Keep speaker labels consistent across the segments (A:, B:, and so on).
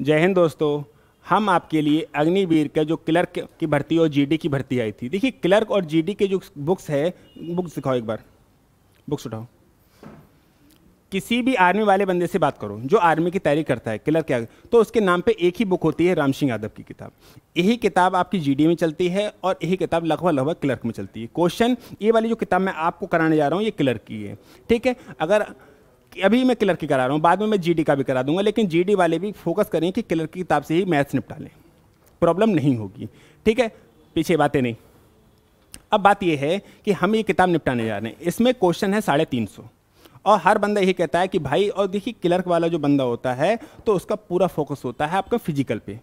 A: जय हिंद दोस्तों हम आपके लिए अग्निवीर का जो क्लर्क की भर्ती और जीडी की भर्ती आई थी देखिए क्लर्क और जीडी के जो बुक्स है बुक्स दिखाओ एक बार बुक्स उठाओ किसी भी आर्मी वाले बंदे से बात करो जो आर्मी की तैयारी करता है क्लर्क क्या तो उसके नाम पे एक ही बुक होती है राम सिंह यादव की किताब यही किताब आपकी जीडी में चलती है और यही किताब लगभग लगभग क्लर्क में चलती है क्वेश्चन ये वाली जो किताब मैं आपको कराने जा रहा हूँ ये क्लर्क की है ठीक है अगर अभी मैं क्लर्क की करा रहा हूँ बाद में मैं जीडी का भी करा दूंगा लेकिन जीडी वाले भी फोकस करें कि क्लर्क की किताब से ही मैथ्स निपटा लें प्रॉब्लम नहीं होगी ठीक है पीछे बातें नहीं अब बात यह है कि हम ये किताब निपटाने जा रहे हैं इसमें क्वेश्चन है साढ़े तीन सौ और हर बंदा यही कहता है कि भाई और देखिए क्लर्क वाला जो बंदा होता है तो उसका पूरा फोकस होता है आपका फिजिकल पे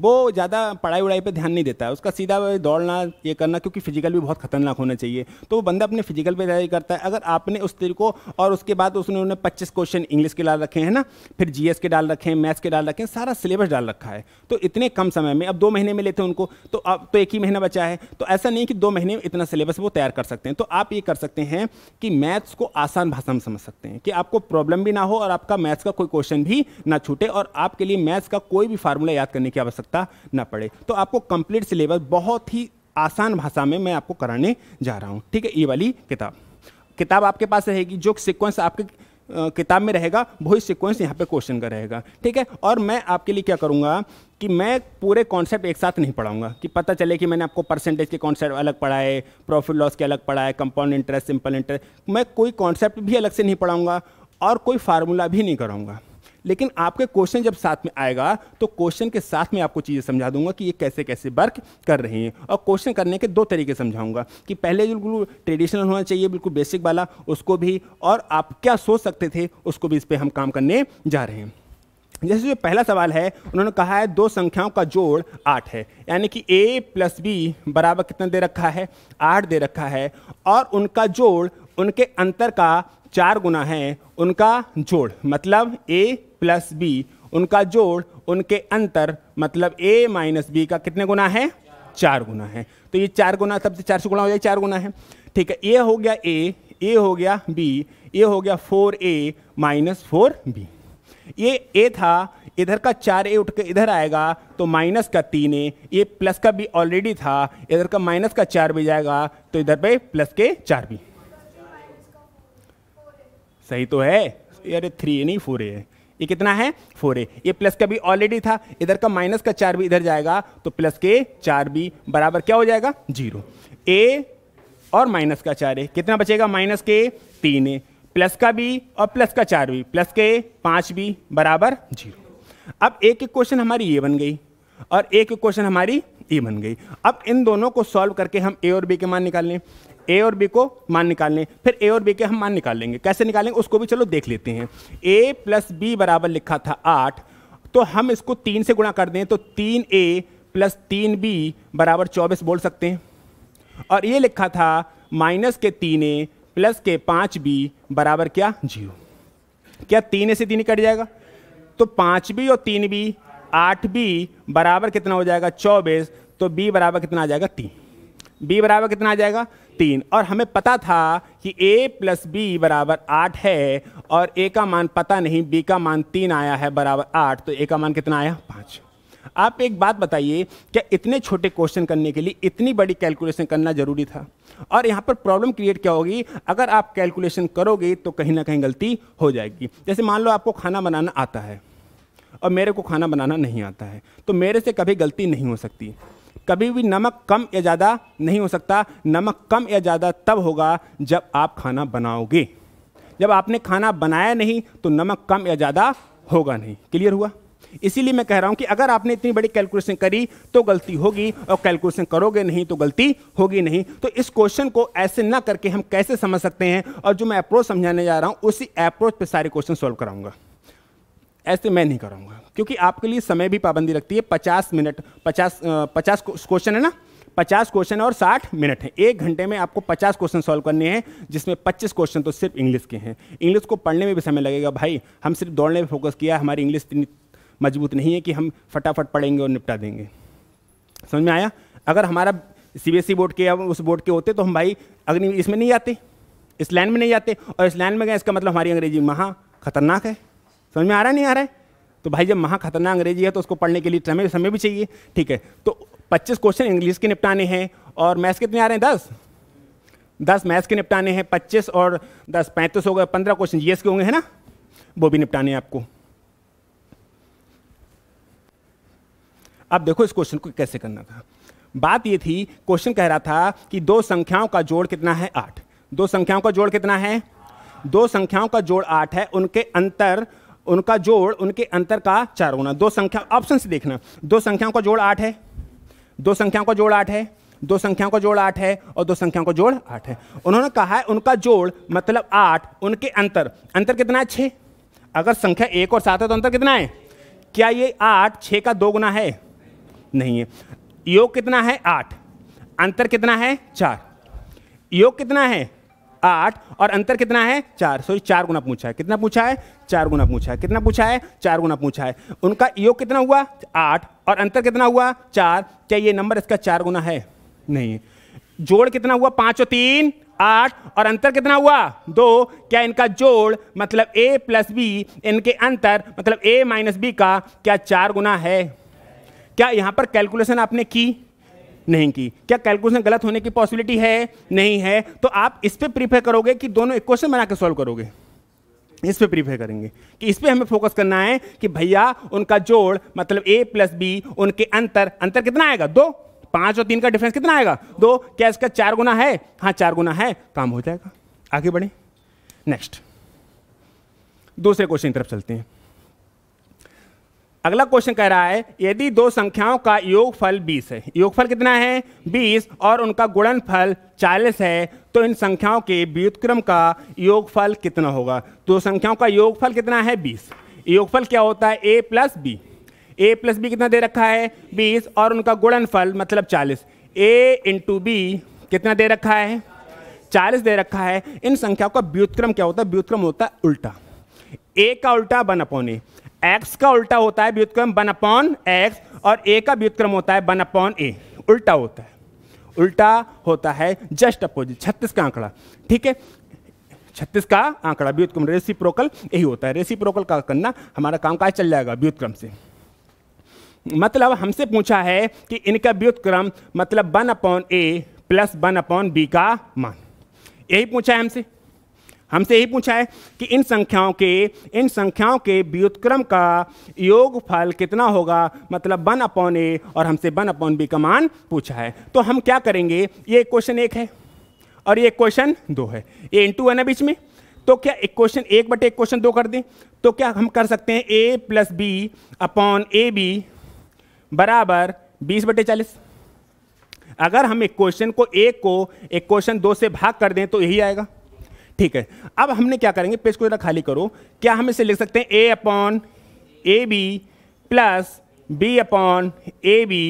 A: वो ज़्यादा पढ़ाई उड़ाई पर ध्यान नहीं देता है उसका सीधा दौड़ना ये करना क्योंकि फिजिकल भी बहुत खतरनाक होना चाहिए तो वो बंदा अपने फिजिकल पर तैयारी करता है अगर आपने उस तेरे को और उसके बाद उसने उन्हें पच्चीस क्वेश्चन इंग्लिश के डाल रखे हैं ना फिर जी के डाल रखे हैं मैथ्स के डाल रखे हैं सारा सिलेबस डाल रखा है तो इतने कम समय में अब दो महीने में लेते हैं उनको तो अब तो एक ही महीना बचा है तो ऐसा नहीं कि दो महीने में इतना सिलेबस वो तैयार कर सकते हैं तो आप ये कर सकते हैं कि मैथ्स को आसान भाषा में समझ सकते हैं कि आपको प्रॉब्लम भी ना हो और आपका मैथ्स का कोई क्वेश्चन भी ना छूटे और आपके लिए मैथ्स का कोई भी फार्मूला याद करने की आवश्यकता आवश्यकता न पड़े तो आपको कंप्लीट सिलेबस बहुत ही आसान भाषा में मैं आपको कराने जा रहा हूँ ठीक है ये वाली किताब किताब आपके पास रहेगी जो सिक्वेंस आपके किताब में रहेगा वही सिक्वेंस यहाँ पे क्वेश्चन का रहेगा ठीक है और मैं आपके लिए क्या करूँगा कि मैं पूरे कॉन्सेप्ट एक साथ नहीं पढ़ाऊंगा कि पता चले कि मैंने आपको परसेंटेज के कॉन्सेप्ट अलग पढ़ाए प्रॉफिट लॉस के अलग पढ़ाए कंपाउंड इंटरेस्ट सिंपल इंटरेस्ट मैं कोई कॉन्सेप्ट भी अलग से नहीं पढ़ाऊंगा और कोई फार्मूला भी नहीं कराऊंगा लेकिन आपके क्वेश्चन जब साथ में आएगा तो क्वेश्चन के साथ में आपको चीज़ें समझा दूंगा कि ये कैसे कैसे वर्क कर रहे हैं और क्वेश्चन करने के दो तरीके समझाऊंगा कि पहले बिल्कुल ट्रेडिशनल होना चाहिए बिल्कुल बेसिक वाला उसको भी और आप क्या सोच सकते थे उसको भी इस पर हम काम करने जा रहे हैं जैसे जो पहला सवाल है उन्होंने कहा है दो संख्याओं का जोड़ आठ है यानी कि ए प्लस बी बराबर कितना दे रखा है आठ दे रखा है और उनका जोड़ उनके अंतर का चार गुना है उनका जोड़ मतलब ए प्लस बी उनका जोड़ उनके अंतर मतलब ए माइनस बी का कितने गुना है चार गुना है तो ये चार गुना तब से चार सौ गुना हो जाए चार गुना है ठीक है ए हो गया ए ए हो गया बी ए हो गया four a minus four b ये ए था इधर का चार ए उठ के इधर आएगा तो माइनस का तीन ए ये प्लस का बी ऑलरेडी था इधर का माइनस का चार बी जाएगा तो इधर पे प्लस के चार बी सही तो है यार थ्री नहीं फोर है ये कितना है फोर ए ये प्लस का भी ऑलरेडी था इधर का माइनस का चार भी इधर जाएगा तो प्लस के चार बी बराबर क्या हो जाएगा जीरो ए और माइनस का चार ए कितना बचेगा माइनस के तीन ए प्लस का बी और प्लस का चार बी प्लस के पाँच बी बराबर जीरो अब एक एक क्वेश्चन हमारी ये बन गई और एक एक क्वेश्चन हमारी ए e बन गई अब इन दोनों को सॉल्व करके हम ए और बी के मान निकाल लें ए और बी को मान निकालने फिर ए और बी के हम मान निकाल लेंगे कैसे निकालेंगे उसको भी चलो देख लेते हैं ए प्लस बी बराबर लिखा था आठ तो हम इसको तीन से गुणा कर दें तो तीन ए प्लस तीन बी बराबर चौबीस बोल सकते हैं और ये लिखा था माइनस के तीन ए प्लस के पाँच बी बराबर क्या जीरो क्या तीन ए से तीन कट जाएगा तो पाँच बी और तीन बी आठ बी बराबर कितना हो जाएगा चौबीस तो बी बराबर कितना आ जाएगा तीन बी बराबर कितना आ जाएगा तीन और हमें पता था कि a प्लस बी बराबर आठ है और a का मान पता नहीं b का मान तीन आया है बराबर आठ तो a का मान कितना आया पाँच आप एक बात बताइए क्या इतने छोटे क्वेश्चन करने के लिए इतनी बड़ी कैलकुलेशन करना जरूरी था और यहाँ पर प्रॉब्लम क्रिएट क्या होगी अगर आप कैलकुलेशन करोगे तो कहीं ना कहीं गलती हो जाएगी जैसे मान लो आपको खाना बनाना आता है और मेरे को खाना बनाना नहीं आता है तो मेरे से कभी गलती नहीं हो सकती कभी भी नमक कम या ज़्यादा नहीं हो सकता नमक कम या ज़्यादा तब होगा जब आप खाना बनाओगे जब आपने खाना बनाया नहीं तो नमक कम या ज़्यादा होगा नहीं क्लियर हुआ इसीलिए मैं कह रहा हूं कि अगर आपने इतनी बड़ी कैलकुलेशन करी तो गलती होगी और कैलकुलेशन करोगे नहीं तो गलती होगी नहीं तो इस क्वेश्चन को ऐसे ना करके हम कैसे समझ सकते हैं और जो मैं अप्रोच समझाने जा रहा हूं उसी अप्रोच पे सारे क्वेश्चन सॉल्व कराऊंगा ऐसे मैं नहीं कराऊंगा क्योंकि आपके लिए समय भी पाबंदी रखती है पचास मिनट पचास पचास क्वेश्चन है ना पचास क्वेश्चन और साठ मिनट है एक घंटे में आपको पचास क्वेश्चन सॉल्व करने हैं जिसमें पच्चीस क्वेश्चन तो सिर्फ इंग्लिश के हैं इंग्लिश को पढ़ने में भी समय लगेगा भाई हम सिर्फ दौड़ने पर फोकस किया हमारी इंग्लिश इतनी मजबूत नहीं है कि हम फटाफट पढ़ेंगे और निपटा देंगे समझ में आया अगर हमारा ई e बोर्ड के या उस बोर्ड के होते तो हम भाई अग्नि इसमें नहीं आते इस लाइन में नहीं आते और इस लाइन में गए इसका मतलब हमारी अंग्रेजी महा खतरनाक है समझ में आ रहा नहीं आ रहा है तो भाई जब महाखतरनाक अंग्रेजी है तो उसको पढ़ने के लिए समय समय भी चाहिए ठीक है तो पच्चीस क्वेश्चन इंग्लिश के निपटाने हैं और मैथ्स कितने आ रहे हैं दस दस मैथ्स के निपटाने हैं पच्चीस और दस पैंतीस हो गए पंद्रह क्वेश्चन जीएस के होंगे है ना वो भी निपटाने हैं आपको अब देखो इस क्वेश्चन को कैसे करना था बात ये थी क्वेश्चन कह रहा था कि दो संख्याओं का जोड़ कितना है आठ दो संख्याओं का जोड़ कितना है दो संख्याओं का जोड़ आठ है उनके अंतर उनका जोड़ उनके अंतर का चार गुना दो संख्या ऑप्शन से देखना दो संख्याओं का जोड़ आठ है दो संख्याओं का जोड़ आठ है दो संख्याओं का जोड़ आठ है और दो संख्याओं का जोड़ आठ है उन्होंने कहा है उनका जोड़ मतलब आठ उनके अंतर अंतर कितना है छः अगर संख्या एक और सात है तो अंतर कितना है क्या ये आठ छः का दो गुना है नहीं है योग कितना है आठ अंतर कितना है चार योग कितना है आठ और अंतर कितना है चार सॉरी चार गुना पूछा है कितना पूछा है चार गुना पूछा है कितना पूछा है चार गुना पूछा है उनका योग कितना हुआ आठ और अंतर कितना हुआ चार क्या ये नंबर इसका चार गुना है नहीं जोड़ कितना हुआ पाँच और तीन आठ और अंतर कितना हुआ दो क्या इनका जोड़ मतलब ए प्लस बी इनके अंतर मतलब ए माइनस बी का क्या चार गुना है क्या यहाँ पर कैलकुलेशन आपने की नहीं की क्या कैलकुलेशन गलत होने की पॉसिबिलिटी है नहीं है तो आप इस पर प्रीफेयर करोगे कि दोनों एक क्वेश्चन बना के सॉल्व करोगे इस पर प्रीफेयर करेंगे कि इस पर हमें फोकस करना है कि भैया उनका जोड़ मतलब ए प्लस बी उनके अंतर अंतर कितना आएगा दो पांच और तीन का डिफरेंस कितना आएगा दो क्या इसका चार गुना है हाँ चार गुना है काम हो जाएगा आगे बढ़े नेक्स्ट दूसरे क्वेश्चन की तरफ चलते हैं अगला क्वेश्चन कह रहा है यदि दो संख्याओं का योगफल 20 है योगफल कितना है 20 और उनका गुणनफल 40 है तो इन संख्याओं के व्युतक्रम का योगफल कितना होगा दो तो संख्याओं का योगफल कितना है 20 योगफल क्या होता है a plus b a plus b कितना दे रखा है 20 और उनका गुणनफल मतलब 40 a इंटू बी कितना दे रखा है 40 दे रखा है इन संख्याओं का व्युतक्रम क्या होता है व्युतक्रम होता है उल्टा ए का उल्टा बन अपोने एक्स का उल्टा होता है व्युतक्रम वन अपॉन एक्स और ए का व्युतक्रम होता है वन अपॉन ए उल्टा होता है उल्टा होता है जस्ट अपोजिट छत्तीस का आंकड़ा ठीक है छत्तीस का आंकड़ा व्युतक्रम रेसी प्रोकल यही होता है रेसी प्रोकल का करना हमारा काम काज चल जाएगा व्युतक्रम से मतलब हमसे पूछा है कि इनका व्युतक्रम मतलब one upon a plus one upon b का मान यही पूछा है हमसे हमसे यही पूछा है कि इन संख्याओं के इन संख्याओं के व्युतक्रम का योग फल कितना होगा मतलब वन अपॉन ए और हमसे वन अपॉन बी का मान पूछा है तो हम क्या करेंगे ये क्वेश्चन एक है और ये क्वेश्चन दो है ए इंटू वन है बीच में तो क्या एक क्वेश्चन एक बटे एक क्वेश्चन दो कर दें तो क्या हम कर सकते हैं a plus b upon a b बराबर बीस बटे चालीस अगर हम एक क्वेश्चन को एक को एक क्वेश्चन दो से भाग कर दें तो यही आएगा ठीक है अब हमने क्या करेंगे पेज को जरा खाली करो क्या हम इसे लिख सकते हैं a upon a b plus b upon a b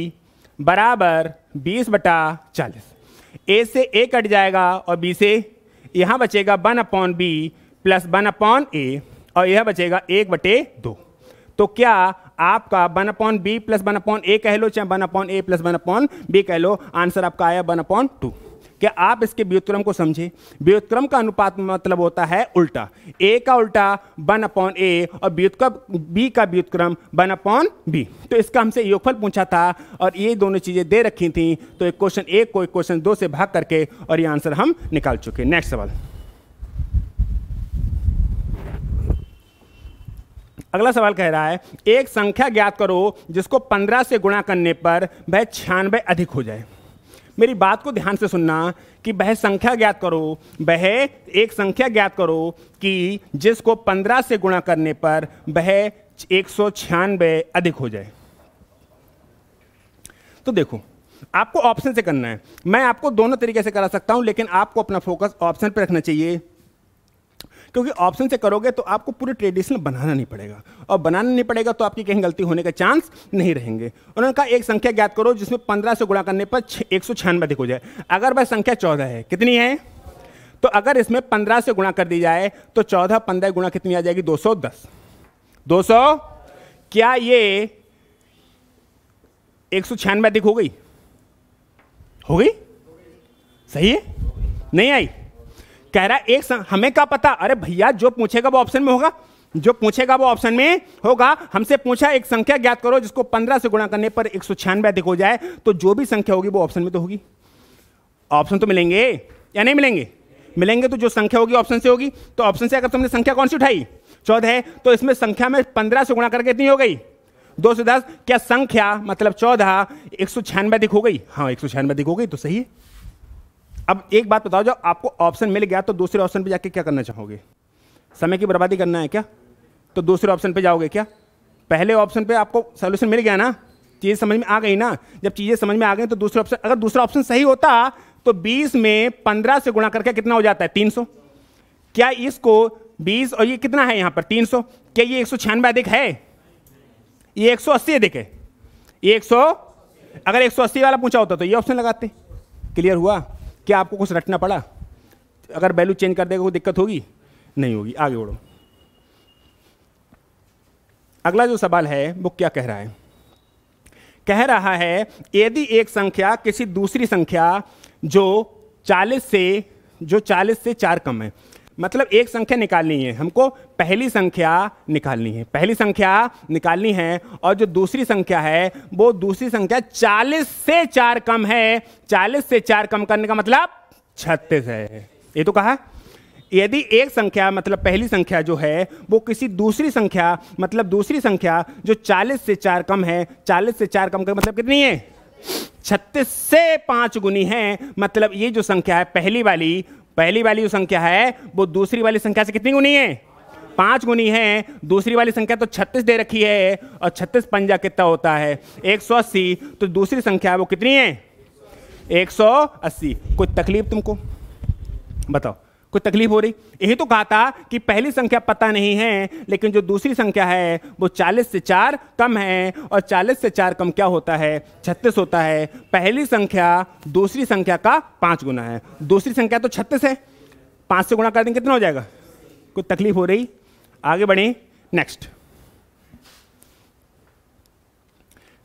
A: बराबर बीस बटा चालीस ए से ए कट जाएगा और बी से यहाँ बचेगा one upon b plus one upon a और यह बचेगा एक बटे दो तो क्या आपका one upon b plus one upon a कह लो चाहे one upon a plus one upon b कह लो आंसर आपका आया वन अपॉन टू क्या आप इसके व्युत्क्रम को समझे व्युत्क्रम का अनुपात मतलब होता है उल्टा ए का उल्टा वन अपॉन ए और व्युत्क्रम बी का व्युत्क्रम वन अपॉन बी तो इसका हमसे योगफल पूछा था और ये दोनों चीज़ें दे रखी थी तो एक क्वेश्चन एक को एक क्वेश्चन दो से भाग करके और ये आंसर हम निकाल चुके नेक्स्ट सवाल अगला सवाल कह रहा है एक संख्या ज्ञात करो जिसको 15 से गुणा करने पर वह छियानवे अधिक हो जाए मेरी बात को ध्यान से सुनना कि वह संख्या ज्ञात करो वह एक संख्या ज्ञात करो कि जिसको पंद्रह से गुणा करने पर वह एक सौ अधिक हो जाए तो देखो आपको ऑप्शन से करना है मैं आपको दोनों तरीके से करा सकता हूं लेकिन आपको अपना फोकस ऑप्शन पर रखना चाहिए क्योंकि ऑप्शन से करोगे तो आपको पूरे ट्रेडिशनल बनाना नहीं पड़ेगा और बनाना नहीं पड़ेगा तो आपकी कहीं गलती होने का चांस नहीं रहेंगे उन्होंने कहा एक संख्या ज्ञात करो जिसमें पंद्रह से गुणा करने पर एक सौ छियानवे अधिक हो जाए अगर वह संख्या चौदह है कितनी है तो अगर इसमें पंद्रह से गुणा कर दी जाए तो चौदह पंद्रह गुणा कितनी आ जाएगी दो सौ दस दो सौ क्या ये एक सौ छियानवे अधिक हो गई हो गई सही है नहीं आई कह रहा है एक सम, हमें क्या पता अरे भैया जो पूछेगा वो ऑप्शन में होगा जो पूछेगा वो ऑप्शन में होगा हमसे पूछा एक संख्या ज्ञात करो जिसको पंद्रह से गुणा करने पर एक सौ छियानवे अधिक हो जाए तो जो भी संख्या होगी वो ऑप्शन में तो होगी ऑप्शन तो मिलेंगे या नहीं मिलेंगे मिलेंगे तो जो संख्या होगी ऑप्शन से होगी तो ऑप्शन से अगर तुमने संख्या कौन सी उठाई चौदह है तो इसमें संख्या में पंद्रह से गुणा करके इतनी हो गई दो सौ दस क्या संख्या मतलब चौदह एक सौ छियानवे अधिक हो गई हाँ एक सौ छियानवे अधिक हो गई तो सही है अब एक बात बताओ जब आपको ऑप्शन मिल गया तो दूसरे ऑप्शन पे जाके क्या करना चाहोगे समय की बर्बादी करना है क्या तो दूसरे ऑप्शन पे जाओगे क्या पहले ऑप्शन पे आपको सोल्यूशन मिल गया ना चीज़ समझ में आ गई ना जब चीज़ें समझ में आ गई तो दूसरे ऑप्शन अगर दूसरा ऑप्शन सही होता तो 20 में 15 से गुणा करके कितना हो जाता है 300 क्या इसको 20 और ये कितना है यहाँ पर 300 क्या ये एक अधिक है ये एक अधिक है ये एक अगर 180 वाला पूछा होता तो ये ऑप्शन लगाते क्लियर हुआ क्या आपको कुछ रटना पड़ा अगर वैल्यू चेंज कर देगा कोई दिक्कत होगी नहीं होगी आगे बढ़ो अगला जो सवाल है वो क्या कह रहा है कह रहा है यदि एक संख्या किसी दूसरी संख्या जो 40 से जो 40 से चार कम है मतलब एक संख्या निकालनी है हमको पहली संख्या निकालनी है पहली संख्या निकालनी है और जो दूसरी संख्या है वो दूसरी संख्या 40 से चार कम है 40 से चार कम करने का मतलब छत्तीस है ये तो कहा यदि एक संख्या मतलब पहली संख्या जो है वो किसी दूसरी संख्या मतलब दूसरी संख्या जो 40 से चार कम है 40 से चार कम का मतलब कितनी है छत्तीस से पांच गुनी है मतलब ये जो संख्या है पहली वाली पहली वाली संख्या है वो दूसरी वाली संख्या से कितनी गुनी है पांच गुनी है दूसरी वाली संख्या तो छत्तीस दे रखी है और छत्तीस पंजा कितना होता है एक सौ अस्सी तो दूसरी संख्या वो कितनी है एक सौ अस्सी कोई तकलीफ तुमको बताओ कोई तकलीफ हो रही यही तो कहा था कि पहली संख्या पता नहीं है लेकिन जो दूसरी संख्या है वो 40 से 4 कम है और 40 से 4 कम क्या होता है 36 होता है पहली संख्या दूसरी संख्या का पाँच गुना है दूसरी संख्या तो 36 है पाँच से गुणा कर देंगे कितना हो जाएगा कोई तकलीफ हो रही आगे बढ़ें नेक्स्ट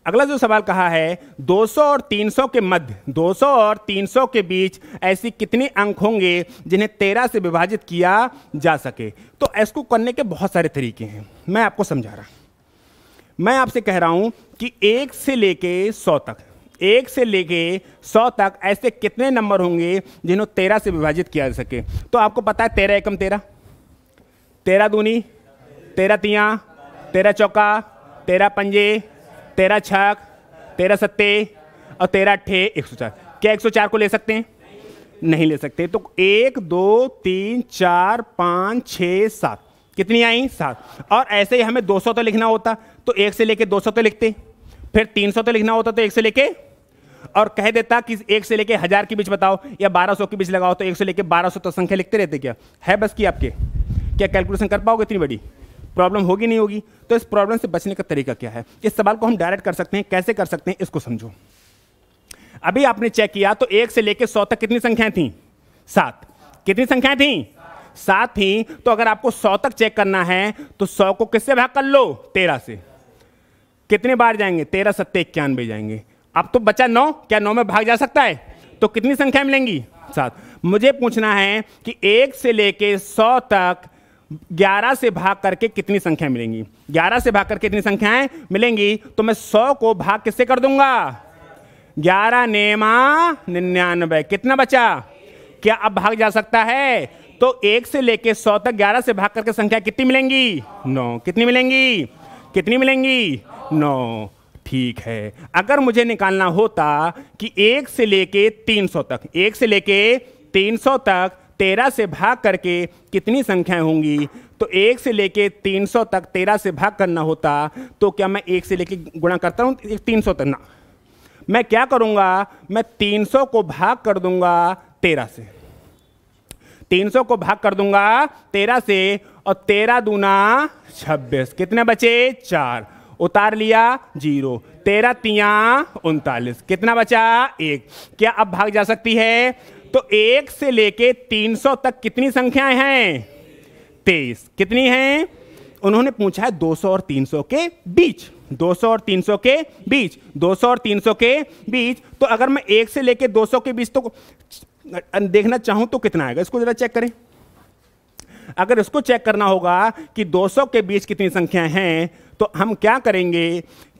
A: अगला जो सवाल कहा है 200 और 300 के मध्य 200 और 300 के बीच ऐसी कितने अंक होंगे जिन्हें 13 से विभाजित किया जा सके तो इसको करने के बहुत सारे तरीके हैं मैं आपको समझा रहा मैं आपसे कह रहा हूं कि एक से लेके सौ तक एक से लेके सौ तक ऐसे कितने नंबर होंगे जिन्हें तेरह से विभाजित किया जा सके तो आपको पता है तेरह एकम तेरह तेरह दूनी तेरह तिया तेरह चौका तेरह पंजे तेरह छः तेरह सत्ते और तेरह अट्ठे एक सौ चार क्या एक सौ चार को ले सकते हैं नहीं ले सकते तो एक दो तीन चार पाँच छः सात कितनी आई सात और ऐसे ही हमें दो सौ तो लिखना होता तो एक से लेके सौ तो लिखते फिर तीन सौ तो लिखना होता तो एक से लेके और कह देता कि एक से लेके हज़ार के बीच बताओ या बारह सौ के बीच लगाओ तो एक से लेके सौ तो संख्या लिखते रहते क्या है बस की आपके क्या कैलकुलेशन कर पाओगे इतनी बड़ी प्रॉब्लम होगी नहीं होगी तो इस प्रॉब्लम से बचने का तरीका क्या है इस सवाल को हम डायरेक्ट कर सकते हैं कैसे कर सकते हैं इसको समझो अभी आपने चेक किया तो एक से लेकर सौ तक कितनी संख्याएं थी सात कितनी संख्याएं थी सात थी तो अगर आपको सौ तक चेक करना है तो सौ को किससे भाग कर लो तेरह से कितने बार जाएंगे तेरह सत्ते इक्यानवे जाएंगे अब तो बचा नौ क्या नौ में भाग जा सकता है तो कितनी संख्या मिलेंगी सात मुझे पूछना है कि एक से लेके सौ तक 11 से भाग करके कितनी संख्या मिलेंगी 11 से भाग करके कितनी संख्याएं मिलेंगी तो मैं 100 को भाग किससे कर दूंगा 11 नेमा निन्यानबे कितना बचा क्या अब भाग जा सकता है तो एक से लेके 100 तक 11 से भाग करके संख्या कितनी मिलेंगी नौ कितनी मिलेंगी कितनी मिलेंगी नौ ठीक है अगर मुझे निकालना होता कि एक से लेके 300 तक एक से लेके 300 तक तेरह से भाग करके कितनी संख्याएं होंगी तो एक से लेके तीन सौ तक तेरह से भाग करना होता तो क्या मैं एक से लेके गुणा करता हूँ तीन सौ तक ना मैं क्या करूँगा मैं तीन सौ को भाग कर दूंगा तेरह से तीन सौ को भाग कर दूंगा तेरह से और तेरह दूना छब्बीस कितने बचे चार उतार लिया जीरो तेरह तिया उनतालीस कितना बचा एक क्या अब भाग जा सकती है तो एक से लेके 300 तक कितनी संख्याएं हैं तेईस कितनी हैं उन्होंने पूछा है 200 और 300 के बीच 200 और 300 के बीच 200 और 300 के बीच तो अगर मैं एक से लेके 200 के बीच तो देखना चाहूं तो कितना आएगा इसको जरा चेक करें अगर इसको चेक करना होगा कि 200 के बीच कितनी संख्याएं हैं तो हम क्या करेंगे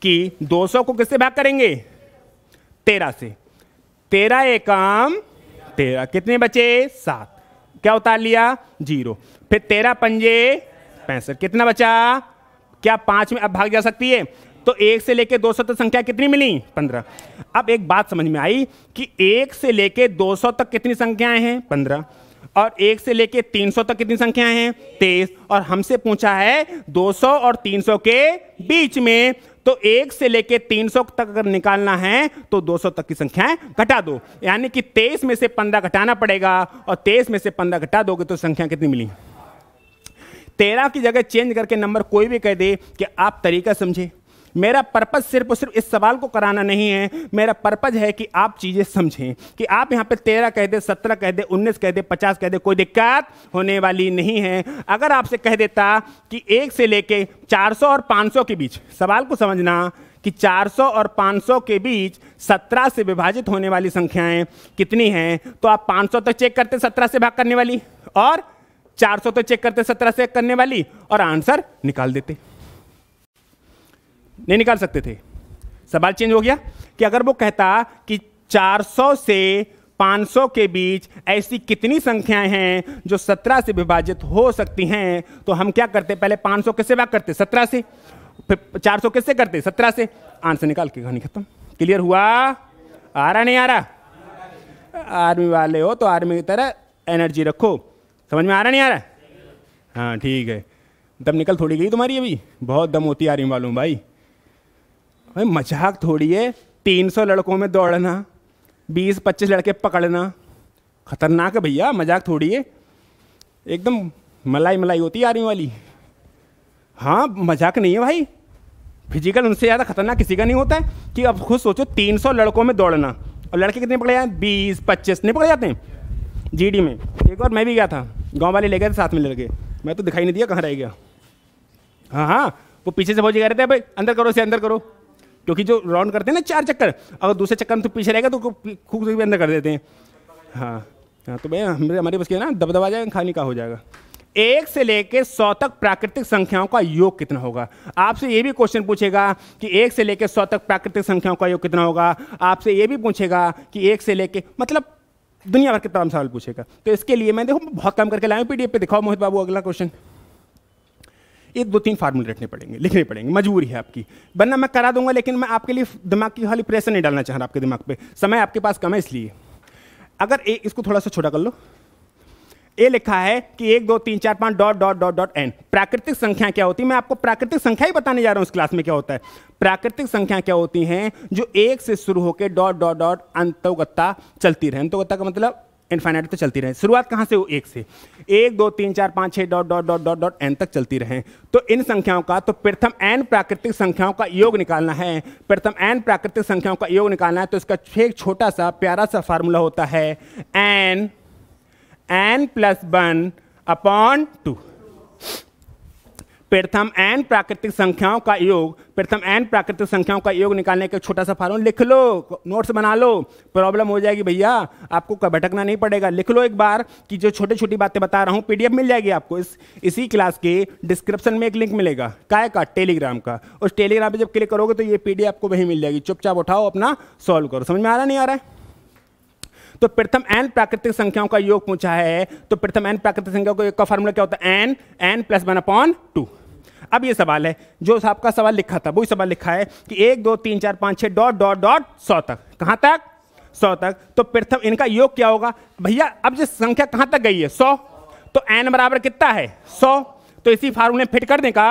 A: कि 200 को किससे भाग करेंगे 13 से 13 एकम तेरह कितने बचे सात क्या उतार लिया जीरो फिर तेरह पंजे पैंसठ कितना बचा क्या पांच में अब भाग जा सकती है तो एक से लेके दो सौ तक संख्या कितनी मिली पंद्रह अब एक बात समझ में आई कि एक से लेके दो सौ तक कितनी संख्याएं हैं पंद्रह और एक से लेके तीन सौ तक कितनी संख्याएं हैं तेईस और हमसे पूछा है दो सौ और तीन सौ के बीच में तो एक से लेके 300 तक अगर निकालना है तो 200 तक की संख्याएं घटा दो यानी कि 23 में से 15 घटाना पड़ेगा और 23 में से 15 घटा दोगे तो संख्या कितनी मिली तेरह की जगह चेंज करके नंबर कोई भी कह दे कि आप तरीका समझे मेरा पर्पज़ सिर्फ और सिर्फ इस सवाल को कराना नहीं है मेरा पर्पज़ है कि आप चीज़ें समझें कि आप यहाँ पे तेरह कह दे सत्रह कह दे उन्नीस कह दे पचास कह दे कोई दिक्कत होने वाली नहीं है अगर आपसे कह देता कि एक से लेके सौ और सौ के बीच सवाल को समझना कि 400 और 500 के बीच 17 से विभाजित होने वाली संख्याएं कितनी हैं तो आप 500 तक तो चेक करते 17 से भाग करने वाली और 400 तक तो चेक करते 17 से करने वाली और आंसर निकाल देते नहीं निकाल सकते थे सवाल चेंज हो गया कि अगर वो कहता कि 400 से 500 के बीच ऐसी कितनी संख्याएं हैं जो 17 से विभाजित हो सकती हैं तो हम क्या करते पहले 500 किससे बात करते 17 से फिर 400 किससे करते 17 से आंसर निकाल के कहानी खत्म क्लियर हुआ आ रहा नहीं आ रहा आर्मी वाले हो तो आर्मी की तरह एनर्जी रखो समझ में आ रहा नहीं आ रहा हाँ ठीक है दम निकल थोड़ी गई तुम्हारी अभी बहुत दम होती आर्मी वालों भाई भाई मजाक थोड़ी है तीन सौ लड़कों में दौड़ना बीस पच्चीस लड़के पकड़ना खतरनाक है भैया मजाक थोड़ी है एकदम मलाई मलाई होती है आर्मी वाली हाँ मजाक नहीं है भाई फिजिकल उनसे ज़्यादा खतरनाक किसी का नहीं होता है कि अब खुद सोचो तीन सौ लड़कों में दौड़ना और लड़के कितने पकड़े जाए बीस पच्चीस नहीं पकड़े जाते हैं डी में एक बार मैं भी गया था गांव वाले ले गए थे साथ में लड़के मैं तो दिखाई नहीं दिया कहाँ रह गया हाँ हाँ वो पीछे से फौजी कह रहे थे भाई अंदर करो से अंदर करो क्योंकि जो राउंड करते हैं ना चार चक्कर अगर दूसरे चक्कर में तो पीछे रहेगा तो खूब भी अंदर कर देते हैं हाँ हाँ तो भैया हमारे हमारे बस के ना दबदबा जाएगा खाने का हो जाएगा एक से लेकर सौ तक प्राकृतिक संख्याओं का योग कितना होगा आपसे ये भी क्वेश्चन पूछेगा कि एक से लेकर सौ तक प्राकृतिक संख्याओं का योग कितना होगा आपसे ये भी पूछेगा कि एक से लेकर मतलब दुनिया भर के तमाम सवाल पूछेगा तो इसके लिए मैं देखो बहुत काम करके लाया पीडीएफ पे दिखाओ मोहित बाबू अगला क्वेश्चन एक दो तीन फार्मूले रखने पड़ेंगे लिखने पड़ेंगे मजबूरी है आपकी वरना मैं करा दूंगा लेकिन मैं आपके लिए दिमाग की खाली प्रेशर नहीं डालना चाह रहा आपके दिमाग पे समय आपके पास कम है इसलिए अगर ए इसको थोड़ा सा छोटा कर लो ए लिखा है कि एक दो तीन चार पाँच dot dot dot dot n प्राकृतिक संख्या क्या होती है मैं आपको प्राकृतिक संख्या ही बताने जा रहा हूँ इस क्लास में क्या होता है प्राकृतिक संख्या क्या होती हैं जो एक से शुरू होकर डॉट डॉट डॉट अंतोगत्ता चलती रहे अंतोगत्ता का मतलब इनफाइनाइट तो चलती रहे शुरुआत कहाँ से हो एक से एक दो तीन चार पाँच छः dot dot dot dot dot n तक चलती रहे तो इन संख्याओं का तो प्रथम एन प्राकृतिक संख्याओं का योग निकालना है प्रथम एन प्राकृतिक संख्याओं का योग निकालना है तो इसका एक छोटा सा प्यारा सा फार्मूला होता है n n plus one upon two प्रथम एन प्राकृतिक संख्याओं का योग प्रथम एन प्राकृतिक संख्याओं का योग निकालने का छोटा सा फार्मूला लिख लो नोट्स बना लो प्रॉब्लम हो जाएगी भैया आपको भटकना नहीं पड़ेगा लिख लो एक बार कि जो छोटी छोटी बातें बता रहा हूँ पीडीएफ मिल जाएगी आपको इस इसी क्लास के डिस्क्रिप्शन में एक लिंक मिलेगा काय का टेलीग्राम का उस टेलीग्राम पर जब क्लिक करोगे तो ये पी आपको वहीं मिल जाएगी चुपचाप उठाओ अपना सॉल्व करो समझ में आ रहा नहीं आ रहा है तो प्रथम एन प्राकृतिक संख्याओं का योग पूछा है तो प्रथम एन प्राकृतिक संख्याओं का योग का फॉर्मूला क्या होता है n n plus one upon two अब ये सवाल है जो आपका सवाल लिखा था वही सवाल लिखा है कि एक दो तीन चार पाँच छः डॉट डॉट डॉट सौ तक कहाँ तक सौ तक तो प्रथम इनका योग क्या होगा भैया अब जो संख्या कहाँ तक गई है सौ तो एन बराबर कितना है सौ तो इसी फार्मूले फिट कर देगा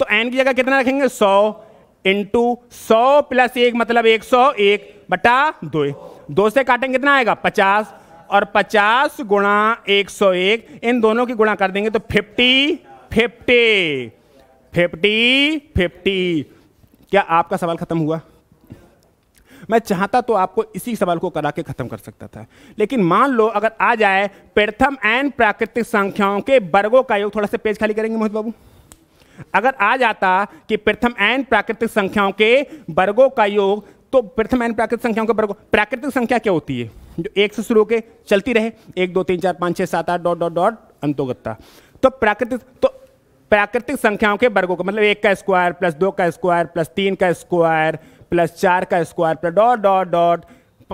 A: तो एन की जगह कितना रखेंगे सौ इंटू सौ प्लस एक मतलब एक सौ एक बटा दो दो से काटेंगे कितना आएगा पचास और पचास गुणा एक सौ एक इन दोनों की गुणा कर देंगे तो फिफ्टी फिफ्टी फिफ्टी फिफ्टी क्या आपका सवाल खत्म हुआ मैं चाहता तो आपको इसी सवाल को करा के खत्म कर सकता था लेकिन मान लो अगर आ जाए प्रथम एन प्राकृतिक संख्याओं के वर्गों का योग थोड़ा सा पेज खाली करेंगे मोहित बाबू अगर आ जाता कि प्रथम एन प्राकृतिक संख्याओं के वर्गों का योग तो प्रथम एन प्राकृतिक संख्याओं के वर्गों प्राकृतिक संख्या क्या होती है जो एक से शुरू होकर चलती रहे एक दो तीन चार पाँच छः सात आठ डॉट डॉट डॉट अंतोगत्ता तो प्राकृतिक तो प्राकृतिक संख्याओं के वर्गों का मतलब एक का स्क्वायर प्लस दो का स्क्वायर प्लस तीन का स्क्वायर प्लस चार का square plus dot dot dot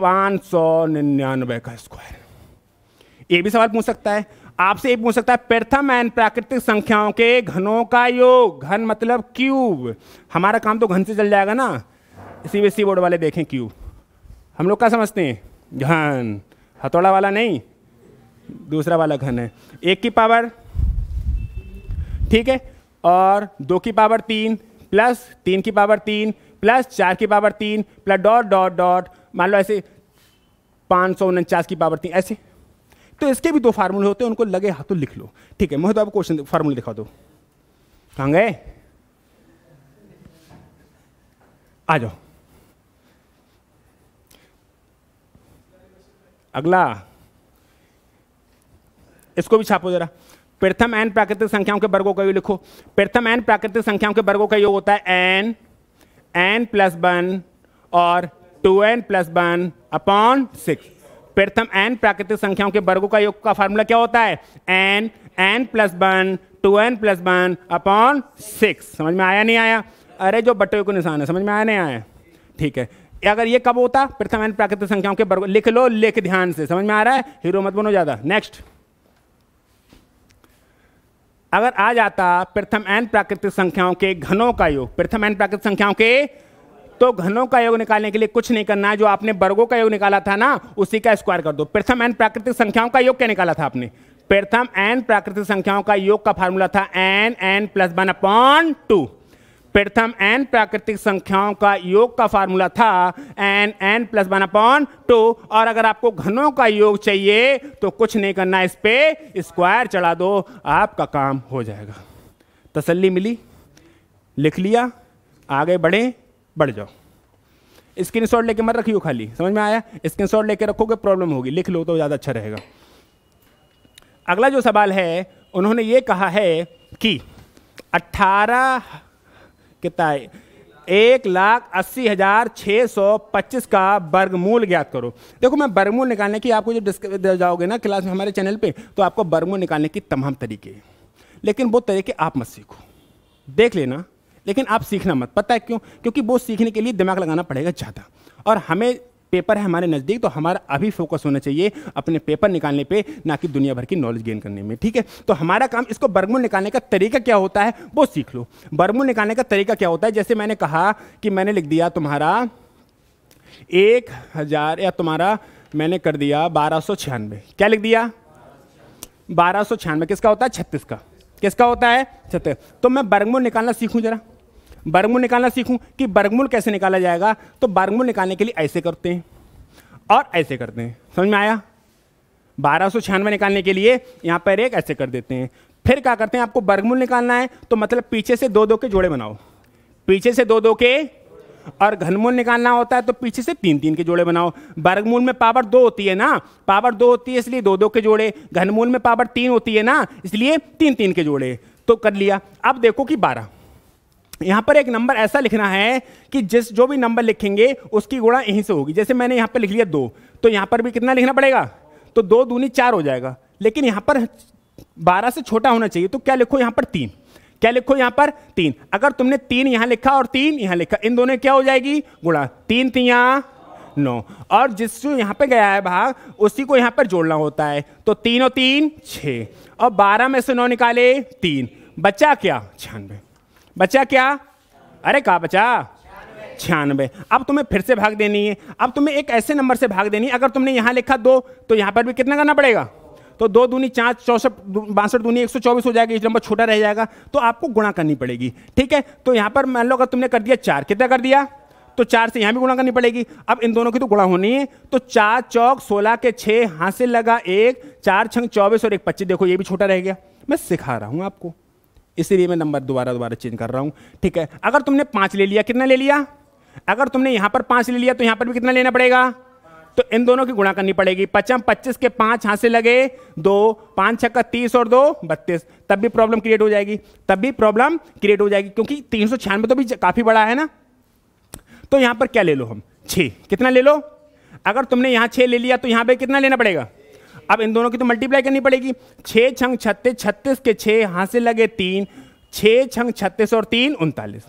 A: पाँच सौ निन्यानवे का स्क्वायर ये भी सवाल पूछ सकता है आपसे ये पूछ सकता है प्रथम एन प्राकृतिक संख्याओं के घनों का योग घन मतलब क्यूब हमारा काम तो घन से चल जाएगा ना सी बोर्ड वाले देखें क्यूब हम लोग क्या समझते हैं घन हथौड़ा वाला नहीं दूसरा वाला घन है एक की पावर ठीक है और दो की पावर तीन प्लस तीन की पावर तीन प्लस चार की पावर तीन प्लस डॉट डॉट डॉट मान लो ऐसे पाँच सौ उनचास की पावर तीन ऐसे तो इसके भी दो फार्मूले होते हैं उनको लगे हाथों लिख लो ठीक है मोहित आप क्वेश्चन फार्मूले दिखा दो कहाँ गए आ जाओ अगला इसको भी छापो जरा प्रथम एन प्राकृतिक संख्याओं के वर्गों का योग लिखो प्रथम एन प्राकृतिक संख्याओं के वर्गों का योग होता है एन एन प्लस वन और two n plus one upon six प्रथम एन प्राकृतिक संख्याओं के वर्गों का योग का फार्मूला क्या होता है n n plus one two n plus one upon six समझ में आया नहीं आया अरे जो बटे को निशान है समझ में आया नहीं आया ठीक है अगर ये कब होता प्रथम एन प्राकृतिक संख्याओं के वर्ग लिख लो लिख ध्यान से समझ में आ रहा है हीरो मत बनो ज्यादा नेक्स्ट अगर आ जाता प्रथम एन प्राकृतिक संख्याओं के घनों का योग प्रथम एन प्राकृतिक संख्याओं के तो घनों का योग निकालने के लिए कुछ नहीं करना है जो आपने वर्गों का योग निकाला था ना उसी का स्क्वायर कर दो प्रथम एन प्राकृतिक संख्याओं का योग क्या निकाला था आपने प्रथम एन प्राकृतिक संख्याओं का योग का फार्मूला था n n plus one upon two प्रथम एन प्राकृतिक संख्याओं का योग का फार्मूला था n n plus one upon two और अगर आपको घनों का योग चाहिए तो कुछ नहीं करना इस पे स्क्वायर चढ़ा दो आपका काम हो जाएगा तसल्ली मिली लिख लिया आगे बढ़ें बढ़ जाओ स्क्रीन शॉट लेके मत रखियो खाली समझ में आया स्क्रीन शॉट लेके रखोगे प्रॉब्लम होगी लिख लो तो ज़्यादा अच्छा रहेगा अगला जो सवाल है उन्होंने ये कहा है कि अट्ठारह कितना है एक लाख अस्सी हज़ार छः सौ पच्चीस का वर्गमूल ज्ञात करो देखो मैं वर्गमूल निकालने की आपको जो जाओगे ना क्लास में हमारे चैनल पे तो आपको वर्गमूल निकालने की तमाम तरीके लेकिन वो तरीके आप मत सीखो देख लेना लेकिन आप सीखना मत पता है क्यों क्योंकि वो सीखने के लिए दिमाग लगाना पड़ेगा ज़्यादा और हमें पेपर है हमारे नज़दीक तो हमारा अभी फोकस होना चाहिए अपने पेपर निकालने पे ना कि दुनिया भर की नॉलेज गेन करने में ठीक है तो हमारा काम इसको बर्गमूल निकालने का तरीका क्या होता है वो सीख लो बर्गमूल निकालने का तरीका क्या होता है जैसे मैंने कहा कि मैंने लिख दिया तुम्हारा एक हज़ार या तुम्हारा मैंने कर दिया बारह सौ छियानवे क्या लिख दिया बारह सौ छियानवे किसका होता है छत्तीस का किसका होता है छत्तीस तो मैं बर्गमूल निकालना सीखूँ जरा वर्गमूल निकालना सीखूं कि वर्गमूल कैसे निकाला जाएगा तो वर्गमूल निकालने के लिए ऐसे करते हैं और ऐसे करते हैं समझ में आया बारह सौ छियानवे निकालने के लिए यहाँ पर एक ऐसे कर देते हैं फिर क्या करते हैं आपको वर्गमूल निकालना है तो मतलब पीछे से दो दो के जोड़े बनाओ पीछे से दो दो के और घनमूल निकालना होता है तो पीछे से तीन तीन के जोड़े बनाओ वर्गमूल में पावर दो होती है ना पावर दो होती है इसलिए दो दो के जोड़े घनमूल में पावर तीन होती है ना इसलिए तीन तीन के जोड़े तो कर लिया अब देखो कि बारह यहां पर एक नंबर ऐसा लिखना है कि जिस जो भी नंबर लिखेंगे उसकी गुणा यहीं से होगी जैसे मैंने यहां पर लिख लिया दो तो यहां पर भी कितना लिखना पड़ेगा तो दो दूनी चार हो जाएगा लेकिन यहां पर बारह से छोटा होना चाहिए तो क्या लिखो यहां पर तीन क्या लिखो यहां पर तीन अगर तुमने तीन यहां लिखा और तीन यहां लिखा इन दोनों क्या हो जाएगी गुणा तीन तिया नौ और जिस जो यहाँ पे गया है भाग उसी को यहां पर जोड़ना होता है तो तीन और तीन छः और बारह में से नौ निकाले तीन बचा क्या छानवे बचा क्या अरे कहा बचा छियानवे अब तुम्हें फिर से भाग देनी है अब तुम्हें एक ऐसे नंबर से भाग देनी है अगर तुमने यहाँ लिखा दो तो यहां पर भी कितना करना पड़ेगा तो दो दूनी चार चौसठ बासठ दूनी एक सौ चौबीस हो जाएगा इस नंबर छोटा रह जाएगा तो आपको गुणा करनी पड़ेगी ठीक है तो यहाँ पर मान लो अगर तुमने कर दिया चार कितना कर दिया तो चार से यहाँ भी गुणा करनी पड़ेगी अब इन दोनों की तो गुणा होनी है तो चार चौक सोलह के छः से लगा एक चार छंग चौबीस और एक पच्चीस देखो ये भी छोटा रह गया मैं सिखा रहा हूँ आपको इसीलिए मैं नंबर दोबारा दोबारा चेंज कर रहा हूं ठीक है अगर तुमने पांच ले लिया कितना ले लिया अगर तुमने यहां पर पांच ले लिया तो यहाँ पर भी कितना लेना पड़ेगा तो इन दोनों की गुणा करनी पड़ेगी पचम पच्चीस के पांच हाथ से लगे दो पाँच छक्का तीस और दो बत्तीस तब भी प्रॉब्लम क्रिएट हो जाएगी तब भी प्रॉब्लम क्रिएट हो जाएगी क्योंकि तीन सौ छियानवे तो भी काफ़ी बड़ा है ना तो यहां पर क्या ले लो हम छः कितना ले लो अगर तुमने यहाँ छह ले लिया तो यहां पर कितना लेना पड़ेगा अब इन दोनों की तो मल्टीप्लाई करनी पड़ेगी छः छंग छत्तीस छत्तीस के छः यहाँ से लगे तीन छः छंग छत्तीस और तीन उनतालीस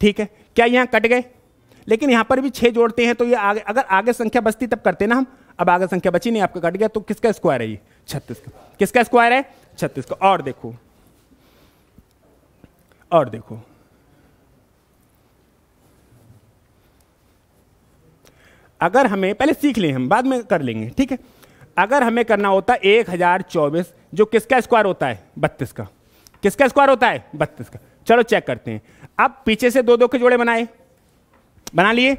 A: ठीक है क्या यहाँ कट गए लेकिन यहाँ पर भी छः जोड़ते हैं तो ये आगे अगर आगे संख्या बचती तब करते ना हम अब आगे संख्या बची नहीं आपका कट गया तो किसका स्क्वायर है ये छत्तीस का किसका स्क्वायर है छत्तीस का और देखो और देखो अगर हमें पहले सीख लें हम बाद में कर लेंगे ठीक है अगर हमें करना होता एक हजार चौबीस जो किसका स्क्वायर होता है बत्तीस का किसका स्क्वायर होता है बत्तीस का चलो चेक करते हैं अब पीछे से दो दो के जोड़े बनाए बना लिए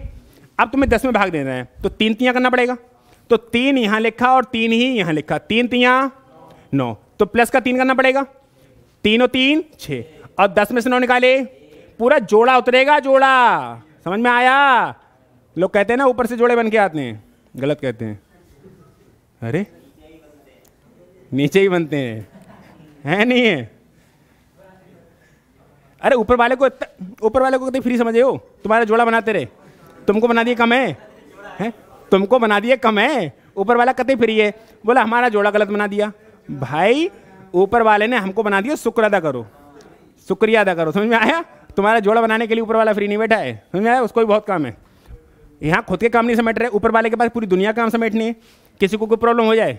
A: अब तुम्हें दस में भाग देना है तो तीन तियाँ करना पड़ेगा तो तीन यहां लिखा और तीन ही यहां लिखा तीन तियाँ नौ तो प्लस का तीन करना पड़ेगा तीन और तीन छः और दस में से नौ निकाले पूरा जोड़ा उतरेगा जोड़ा समझ में आया लोग कहते हैं ना ऊपर से जोड़े बन के आते हैं गलत कहते हैं अरे नीचे ही बनते हैं है नहीं है अरे ऊपर वाले को ऊपर वाले को फ्री समझे हो तुम्हारा जोड़ा बनाते रहे तुमको बना दिए कम है तुमको बना दिए कम है ऊपर वाला कते फ्री है बोला हमारा जोड़ा गलत बना दिया भाई ऊपर वाले ने हमको बना दिया शुक्र अदा करो शुक्रिया अदा करो समझ में आया तुम्हारा जोड़ा बनाने के लिए ऊपर वाला फ्री नहीं बैठा है समझ में आया उसको भी बहुत काम है यहाँ खुद के काम नहीं समेट रहे ऊपर वाले के पास पूरी दुनिया काम समेटनी है किसी को कोई प्रॉब्लम हो जाए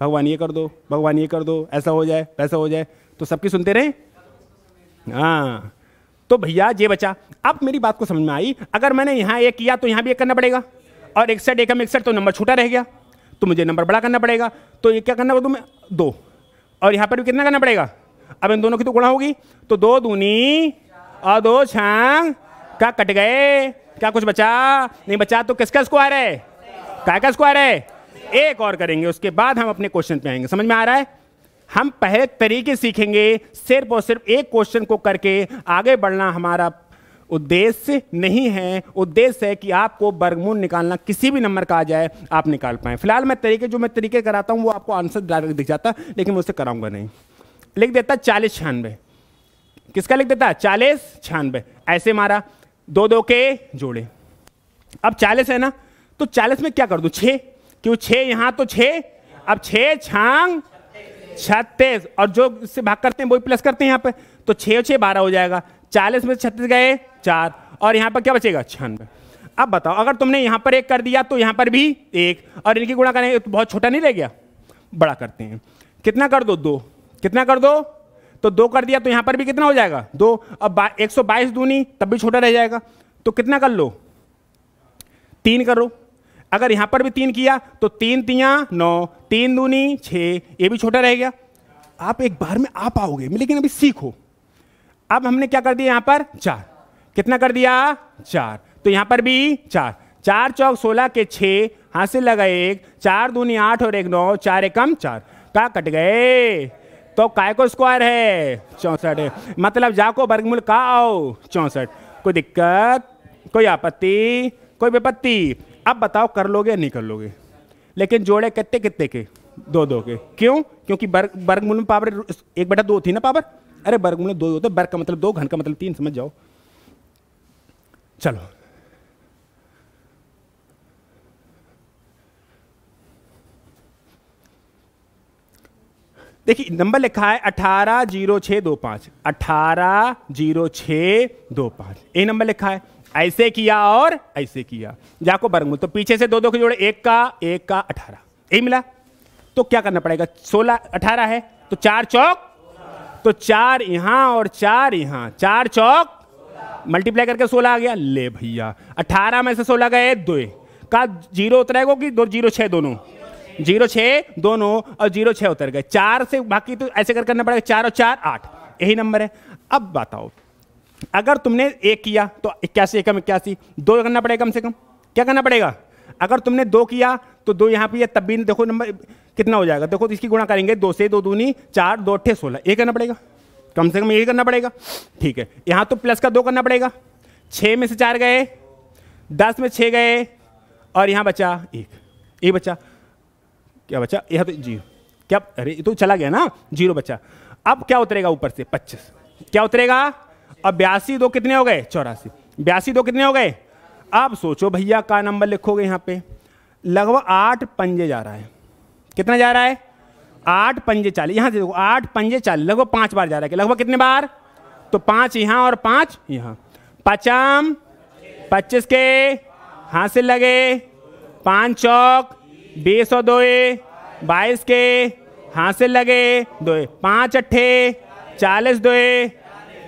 A: भगवान ये कर दो भगवान ये कर दो ऐसा हो जाए वैसा हो जाए तो सबकी सुनते रहे हाँ तो भैया ये बचा अब मेरी बात को समझ में आई अगर मैंने यहाँ एक किया तो यहाँ भी एक करना पड़ेगा और एक इकसठ एकम इकसठ तो नंबर छोटा रह गया तो मुझे नंबर बड़ा करना पड़ेगा तो ये क्या करना पड़ेगा तुम्हें दो और यहाँ पर भी कितना करना पड़ेगा अब इन दोनों की तो गुणा होगी तो दो दूनी और दो छांग का कट गए क्या कुछ बचा नहीं बचा तो किसका स्क्वायर है क्या का स्क्वायर है एक और करेंगे उसके बाद हम अपने क्वेश्चन पे आएंगे समझ में आ रहा है हम पहले तरीके सीखेंगे सिर्फ और सिर्फ एक क्वेश्चन को करके आगे बढ़ना हमारा उद्देश्य नहीं है उद्देश्य है कि आपको बर्गमूल निकालना किसी भी नंबर का आ जाए आप निकाल पाए फिलहाल मैं तरीके जो मैं तरीके कराता हूँ वो आपको आंसर डायरेक्ट दिख जाता लेकिन मैं उसे कराऊंगा नहीं लिख देता चालीस छियानवे किसका लिख देता चालीस छियानवे ऐसे मारा दो दो के जोड़े अब चालीस है ना तो चालीस में क्या कर दू छः क्यों छे यहां तो छे अब छे छांग छत्तीस और जो इससे भाग करते हैं वही प्लस करते हैं यहां पर तो छे छे बारह हो जाएगा चालीस में छत्तीस गए चार और यहां पर क्या बचेगा छानवे अब बताओ अगर तुमने यहां पर एक कर दिया तो यहां पर भी एक और इनकी गुणा करेंगे तो बहुत छोटा नहीं रह गया बड़ा करते हैं कितना कर दो दो कितना कर दो तो दो कर दिया तो यहां पर भी कितना हो जाएगा दो अब एक सौ बाईस दूनी तब भी छोटा रह जाएगा तो कितना कर लो तीन करो अगर यहां पर भी तीन किया तो तीन तिया नौ तीन दूनी छः ये भी छोटा रह गया आप एक बार में आ पाओगे लेकिन अभी सीखो अब हमने क्या कर दिया यहां पर चार कितना कर दिया चार तो यहां पर भी चार चार चौक सोलह के छः हासिल लगा एक चार दूनी आठ और एक नौ चार एकम चार का कट गए तो काय को स्क्वायर है चौंसठ मतलब जाको को वर्गमूल का आओ चौंसठ कोई दिक्कत कोई आपत्ति कोई विपत्ति अब बताओ कर लोगे या नहीं कर लोगे लेकिन जोड़े कितने कितने के दो दो के क्यों क्योंकि बर्ग वर्गमूल में पावर एक बटा दो थी ना पावर अरे बर्गमूल में दो होते बर्ग का मतलब दो घन का मतलब तीन समझ जाओ चलो देखिए नंबर लिखा है अठारह जीरो छः दो पाँच अठारह जीरो छः दो पाँच ए नंबर लिखा है ऐसे किया और ऐसे किया जाको बरंगुल तो पीछे से दो दो के जोड़े एक का एक का अठारह यही मिला तो क्या करना पड़ेगा सोलह अठारह है तो चार चौक तो चार यहां और चार यहां चार चौक मल्टीप्लाई करके सोलह आ गया ले भैया अठारह में से सोलह गए दो का जीरो उतरेगा कि दो जीरो छह दोनों जीरो छः दोनों और जीरो छः उतर गए चार से बाकी तो ऐसे कर करना पड़ेगा चार और चार आठ यही नंबर है अब बताओ अगर तुमने एक किया तो इक्यासी एकम इक्यासी दो करना पड़ेगा कम से कम क्या करना पड़ेगा अगर तुमने दो किया तो दो यहाँ पे तब भी देखो नंबर कितना हो जाएगा देखो इसकी गुणा करेंगे दो से दो दूनी चार दो अट्ठे सोलह ये करना पड़ेगा कम से कम यही करना पड़ेगा ठीक है यहाँ तो प्लस का दो करना पड़ेगा छः में से चार गए दस में छः गए और यहाँ बचा एक एक बचा क्या बचा यह तो जीरो क्या अरे तो चला गया ना जीरो बचा अब क्या उतरेगा ऊपर से पच्चीस क्या उतरेगा अब बयासी दो कितने हो गए चौरासी बयासी दो कितने हो गए आप सोचो भैया का नंबर लिखोगे यहाँ पे लगभग आठ पंजे जा रहा है कितना जा रहा है आठ पंजे चालीस यहाँ से देखो आठ पंजे चालीस लगभग पांच बार जा रहा है लगभग कितने बार तो पांच यहाँ और पांच यहाँ पचम पच्चीस के हाथ से लगे पाँच चौक बीस और दो बाईस के हाथ से लगे दो पाँच अट्ठे चालीस दोए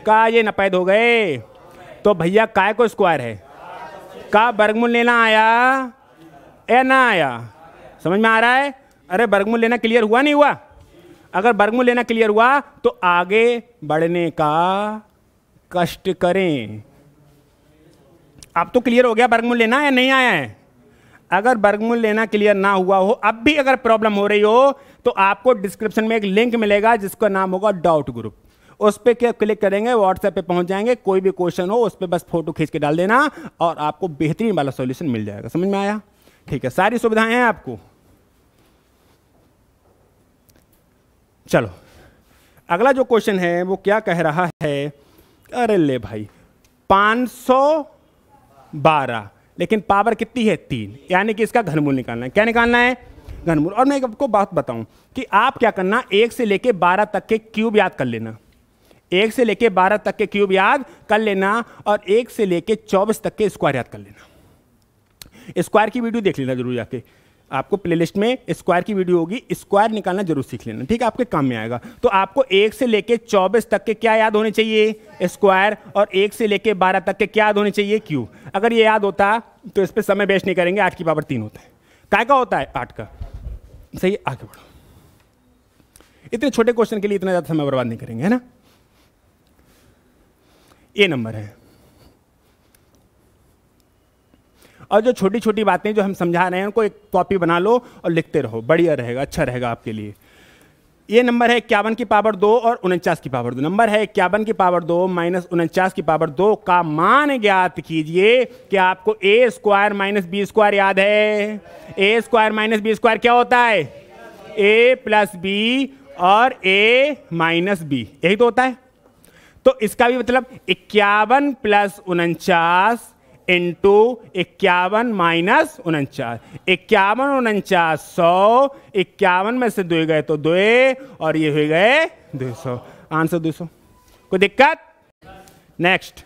A: का ये नपैद हो गए तो भैया काय को स्क्वायर है का बर्गमूल लेना आया या ना आया समझ में आ रहा है अरे बर्गमूल लेना क्लियर हुआ नहीं हुआ अगर बर्गमूल लेना क्लियर हुआ तो आगे बढ़ने का कष्ट करें अब तो क्लियर हो गया बर्गमूल लेना या नहीं आया है अगर बर्गमूल लेना क्लियर ना हुआ हो अब भी अगर प्रॉब्लम हो रही हो तो आपको डिस्क्रिप्शन में एक लिंक मिलेगा जिसका नाम होगा डाउट ग्रुप उस पर क्या क्लिक करेंगे व्हाट्सएप पे पहुंच जाएंगे कोई भी क्वेश्चन हो उस पर बस फोटो खींच के डाल देना और आपको बेहतरीन वाला सोल्यूशन मिल जाएगा समझ में आया ठीक है सारी सुविधाएं हैं आपको चलो अगला जो क्वेश्चन है वो क्या कह रहा है अरे ले भाई 512 लेकिन पावर कितनी है तीन यानी कि इसका घनमूल निकालना है क्या निकालना है घनमूल और मैं आपको बात बताऊं कि आप क्या करना एक से लेके बारह तक के क्यूब याद कर लेना एक से लेके बारह तक के क्यूब याद कर लेना और एक से लेके चौबीस तक के स्क्वायर याद कर लेना स्क्वायर की वीडियो देख लेना जरूर जाके आपको प्लेलिस्ट में स्क्वायर की वीडियो होगी स्क्वायर निकालना जरूर सीख लेना ठीक है आपके काम में आएगा तो आपको एक से लेके चौबीस तक के क्या याद होने चाहिए स्क्वायर और एक से लेके बारह तक के क्या याद होने चाहिए क्यूब अगर ये याद होता तो इस पर समय वेस्ट नहीं करेंगे आठ की पावर तीन होता है काय का होता है आठ का सही आगे बढ़ो इतने छोटे क्वेश्चन के लिए इतना ज़्यादा समय बर्बाद नहीं करेंगे है ना ये नंबर है और जो छोटी छोटी बातें जो हम समझा रहे हैं उनको एक कॉपी बना लो और लिखते रहो बढ़िया रहेगा अच्छा रहेगा आपके लिए ये नंबर है इक्यावन की पावर दो और उनचास की पावर दो नंबर है इक्यावन की पावर दो माइनस उनचास की पावर दो का मान ज्ञात कीजिए कि आपको a square minus B square याद है a square minus B square क्या होता है ए प्लस बी और ए माइनस बी यही तो होता है तो इसका भी मतलब इक्यावन प्लस उनचास इंटू इक्यावन माइनस उनचास इक्यावन उनचास सौ इक्यावन में से दो गए तो दो और ये हुए गए दो सौ आंसर दो सौ कोई दिक्कत next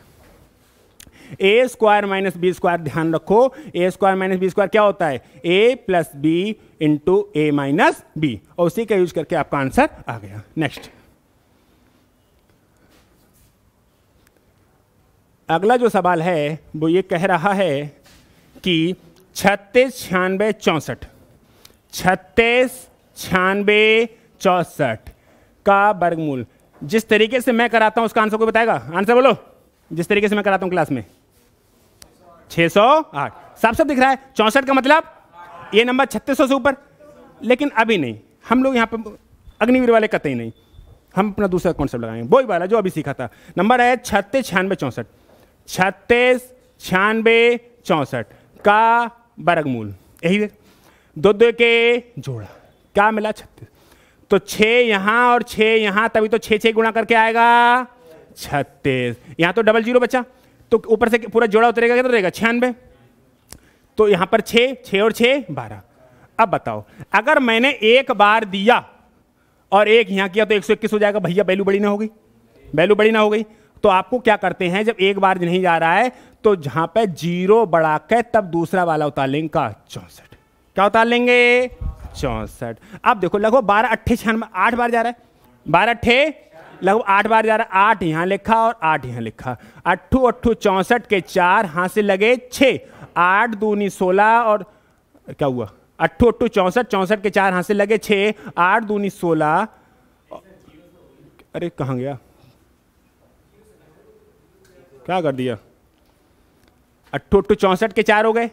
A: A square minus B square ध्यान रखो A square minus B square क्या होता है A plus B into A minus B और उसी का यूज करके आपका आंसर आ गया नेक्स्ट अगला जो सवाल है वो ये कह रहा है कि छत्तीस छियानवे चौंसठ छत्तीस छियानवे चौंसठ का वर्गमूल जिस तरीके से मैं कराता हूँ उसका आंसर को बताएगा आंसर बोलो जिस तरीके से मैं कराता हूँ क्लास में सौ आठ साफ सब दिख रहा है चौंसठ का मतलब ये नंबर छत्तीस सौ से ऊपर लेकिन अभी नहीं हम लोग यहाँ पर अग्निवीर वाले कतई ही नहीं हम अपना दूसरा कॉन्सेप्ट लगाएंगे वही वाला जो अभी सीखा था नंबर है छत्तीस छियानवे चौंसठ छत्तीस छियानबे चौंसठ का वर्गमूल यही दो दो के जोड़ा क्या मिला छत्तीस तो छः यहाँ और छः यहाँ तभी तो छः छः गुणा करके आएगा छत्तीस यहाँ तो डबल जीरो बचा तो ऊपर से पूरा जोड़ा उतरेगा क्या उतरेगा छियानबे तो यहाँ पर छः छः और छः बारह अब बताओ अगर मैंने एक बार दिया और एक यहाँ किया तो एक सौ इक्कीस हो जाएगा भैया वैल्यू बड़ी ना हो गई वैल्यू बड़ी ना हो गई तो आपको क्या करते हैं जब एक बार नहीं जा रहा है तो जहां पे जीरो बढ़ा के तब दूसरा वाला उतार का चौंसठ क्या उतार लेंगे चौंसठ अब देखो लगभग बारह अट्ठे छियानवे आठ बार जा रहा है बारह अट्ठे लगभग आठ बार जा रहा है आठ यहां लिखा और आठ यहां लिखा अट्ठू अट्ठू चौंसठ के चार हाथ से लगे छे आठ दूनी सोलह और क्या हुआ अट्ठू अट्ठू चौंसठ चौंसठ के चार हाथ से लगे छे आठ दूनी सोलह अरे कहाँ गया क्या कर दिया अट्ठो अट्ठो चौंसठ के चार हो गए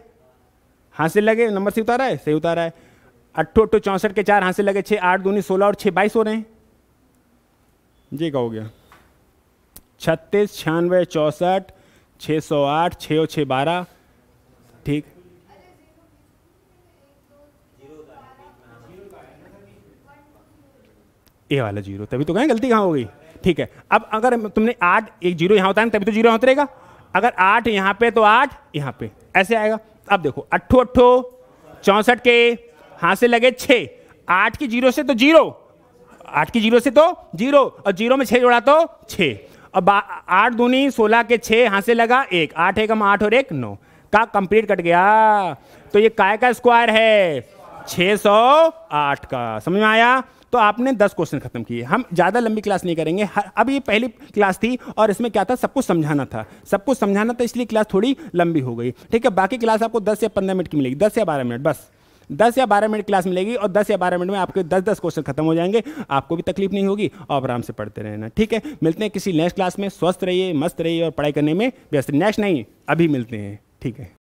A: हाँ से लगे नंबर से उतारा है सही उतारा है अट्ठो अट्ठो चौंसठ के चार हाँ से लगे छः आठ दूनी सोलह और छः बाईस हो रहे हैं जी का हो गया छत्तीस छियानवे चौंसठ छः सौ आठ छः और छः बारह ठीक ये वाला जीरो तभी तो कहें गलती कहाँ हो गई ठीक है अब अगर तुमने आठ एक जीरो यहाँ है तभी तो जीरो यहाँ उतरेगा अगर आठ यहाँ पे तो आठ यहाँ पे ऐसे आएगा अब देखो अट्ठो अट्ठो चौंसठ के हाथ से लगे छः आठ की जीरो से तो जीरो आठ की जीरो से तो जीरो और जीरो में छः जोड़ा तो छः और आठ दूनी सोलह के छः हाथ से लगा एक आठ एक हम आठ और एक नौ का कंप्लीट कट गया तो ये काय का स्क्वायर है सौ आठ का समझ में आया तो आपने दस क्वेश्चन खत्म किए हम ज़्यादा लंबी क्लास नहीं करेंगे अब ये पहली क्लास थी और इसमें क्या था सब कुछ समझाना था सब कुछ समझाना था इसलिए क्लास थोड़ी लंबी हो गई ठीक है बाकी क्लास आपको दस या पंद्रह मिनट की मिलेगी दस या बारह मिनट बस दस या बारह मिनट क्लास मिलेगी और दस या बारह मिनट में आपके दस दस क्वेश्चन खत्म हो जाएंगे आपको भी तकलीफ नहीं होगी और आराम से पढ़ते रहना ठीक है मिलते हैं किसी नेक्स्ट क्लास में स्वस्थ रहिए मस्त रहिए और पढ़ाई करने में व्यस्त नेक्स्ट नहीं अभी मिलते हैं ठीक है